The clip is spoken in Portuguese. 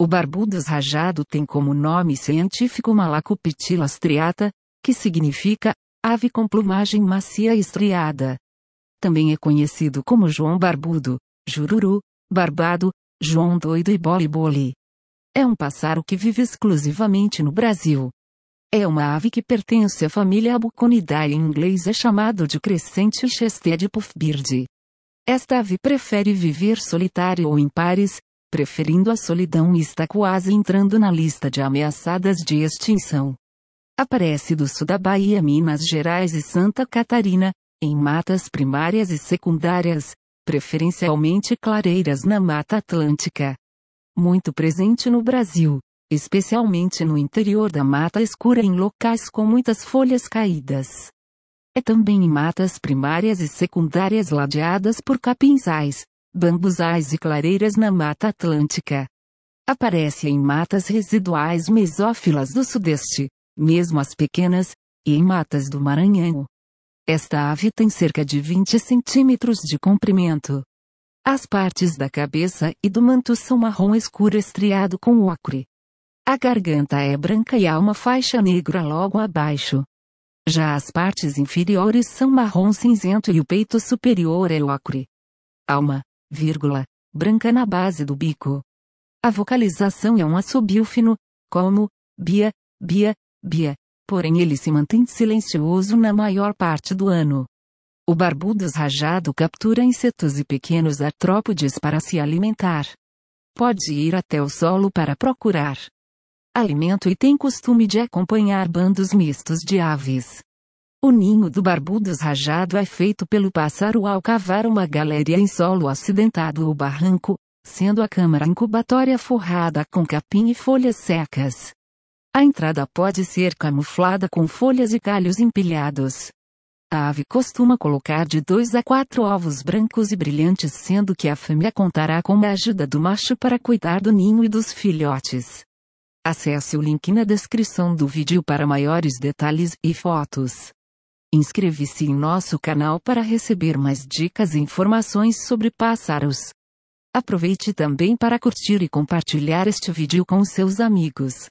O barbudas rajado tem como nome científico Malacopitila striata, que significa ave com plumagem macia e estriada. Também é conhecido como João Barbudo, Jururu, Barbado, João Doido e Boli Boli. É um pássaro que vive exclusivamente no Brasil. É uma ave que pertence à família Abuconidae em inglês é chamado de crescente chested puffbird. Esta ave prefere viver solitária ou em pares, preferindo a solidão e está quase entrando na lista de ameaçadas de extinção. Aparece do sul da Bahia, Minas Gerais e Santa Catarina, em matas primárias e secundárias, preferencialmente clareiras na Mata Atlântica. Muito presente no Brasil, especialmente no interior da mata escura em locais com muitas folhas caídas. É também em matas primárias e secundárias ladeadas por capinzais, bambusais e clareiras na Mata Atlântica. Aparece em matas residuais mesófilas do Sudeste, mesmo as pequenas, e em matas do Maranhão. Esta ave tem cerca de 20 centímetros de comprimento. As partes da cabeça e do manto são marrom escuro estriado com ocre. A garganta é branca e há uma faixa negra logo abaixo. Já as partes inferiores são marrom cinzento e o peito superior é ocre. Alma vírgula, branca na base do bico. A vocalização é um assobio fino, como, bia, bia, bia, porém ele se mantém silencioso na maior parte do ano. O barbudo rajado captura insetos e pequenos artrópodes para se alimentar. Pode ir até o solo para procurar alimento e tem costume de acompanhar bandos mistos de aves. O ninho do barbudo rajado é feito pelo pássaro ao cavar uma galeria em solo acidentado ou barranco, sendo a câmara incubatória forrada com capim e folhas secas. A entrada pode ser camuflada com folhas e calhos empilhados. A ave costuma colocar de dois a quatro ovos brancos e brilhantes, sendo que a fêmea contará com a ajuda do macho para cuidar do ninho e dos filhotes. Acesse o link na descrição do vídeo para maiores detalhes e fotos. Inscreve-se em nosso canal para receber mais dicas e informações sobre pássaros. Aproveite também para curtir e compartilhar este vídeo com seus amigos.